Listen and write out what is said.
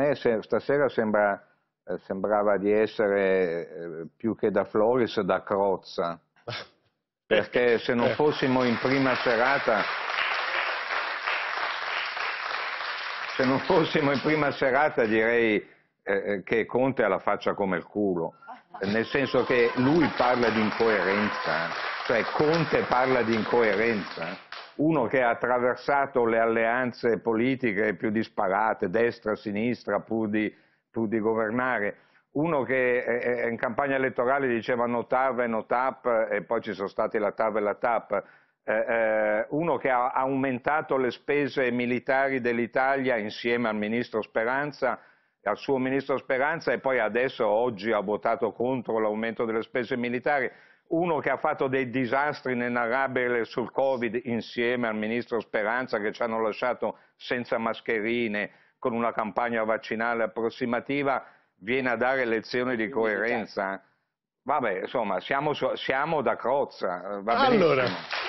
me se, stasera sembra, eh, sembrava di essere eh, più che da Floris, da Crozza, perché se non eh. fossimo in prima serata... Se non fossimo in prima serata direi eh, eh, che Conte ha la faccia come il culo, nel senso che lui parla di incoerenza, cioè Conte parla di incoerenza uno che ha attraversato le alleanze politiche più disparate, destra, sinistra, pur di, pur di governare, uno che eh, eh, in campagna elettorale diceva no TAV e no TAP e poi ci sono stati la TAV e la TAP, eh, uno che ha aumentato le spese militari dell'Italia insieme al ministro Speranza, al suo ministro Speranza e poi adesso oggi ha votato contro l'aumento delle spese militari uno che ha fatto dei disastri inenarrabili sul Covid insieme al ministro Speranza che ci hanno lasciato senza mascherine con una campagna vaccinale approssimativa viene a dare lezioni di coerenza. Certo. Vabbè, insomma, siamo, siamo da crozza. Eh, allora,